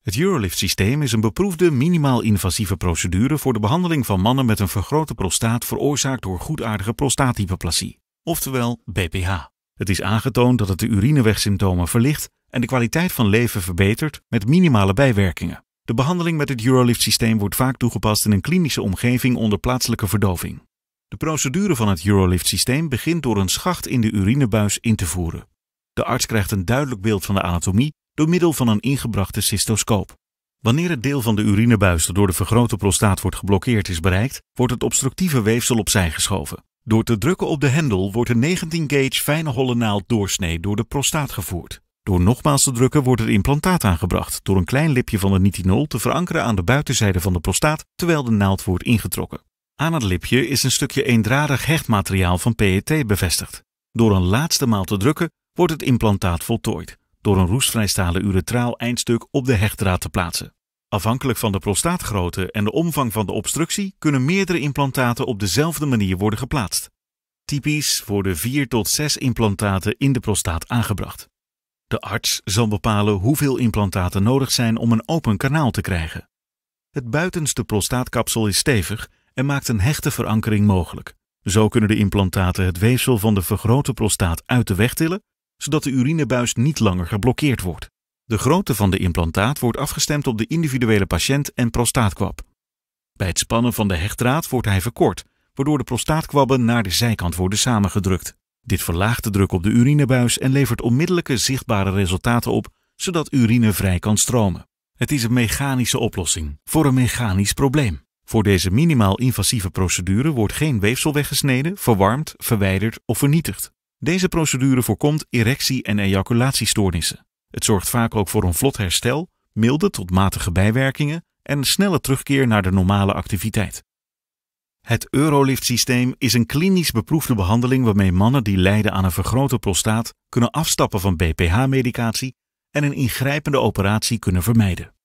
Het Eurolift-systeem is een beproefde, minimaal invasieve procedure voor de behandeling van mannen met een vergrote prostaat veroorzaakt door goedaardige prostaathyperplasie, oftewel BPH. Het is aangetoond dat het de urinewegsymptomen verlicht en de kwaliteit van leven verbetert met minimale bijwerkingen. De behandeling met het Eurolift-systeem wordt vaak toegepast in een klinische omgeving onder plaatselijke verdoving. De procedure van het Eurolift-systeem begint door een schacht in de urinebuis in te voeren. De arts krijgt een duidelijk beeld van de anatomie door middel van een ingebrachte cystoscoop. Wanneer het deel van de urinebuis dat door de vergrote prostaat wordt geblokkeerd is bereikt, wordt het obstructieve weefsel opzij geschoven. Door te drukken op de hendel wordt een 19-gauge fijne holle naald doorsnee door de prostaat gevoerd. Door nogmaals te drukken wordt het implantaat aangebracht door een klein lipje van de nitinol te verankeren aan de buitenzijde van de prostaat terwijl de naald wordt ingetrokken. Aan het lipje is een stukje eendradig hechtmateriaal van PET bevestigd. Door een laatste maal te drukken wordt het implantaat voltooid door een roestvrijstalen uretraal eindstuk op de hechtraad te plaatsen. Afhankelijk van de prostaatgrootte en de omvang van de obstructie kunnen meerdere implantaten op dezelfde manier worden geplaatst. Typisch worden 4 tot 6 implantaten in de prostaat aangebracht. De arts zal bepalen hoeveel implantaten nodig zijn om een open kanaal te krijgen. Het buitenste prostaatkapsel is stevig en maakt een hechte verankering mogelijk. Zo kunnen de implantaten het weefsel van de vergrote prostaat uit de weg tillen zodat de urinebuis niet langer geblokkeerd wordt. De grootte van de implantaat wordt afgestemd op de individuele patiënt en prostaatkwab. Bij het spannen van de hechtraad wordt hij verkort, waardoor de prostaatkwabben naar de zijkant worden samengedrukt. Dit verlaagt de druk op de urinebuis en levert onmiddellijke zichtbare resultaten op, zodat urine vrij kan stromen. Het is een mechanische oplossing voor een mechanisch probleem. Voor deze minimaal invasieve procedure wordt geen weefsel weggesneden, verwarmd, verwijderd of vernietigd. Deze procedure voorkomt erectie- en ejaculatiestoornissen. Het zorgt vaak ook voor een vlot herstel, milde tot matige bijwerkingen en een snelle terugkeer naar de normale activiteit. Het Eurolift-systeem is een klinisch beproefde behandeling waarmee mannen die lijden aan een vergrote prostaat kunnen afstappen van BPH-medicatie en een ingrijpende operatie kunnen vermijden.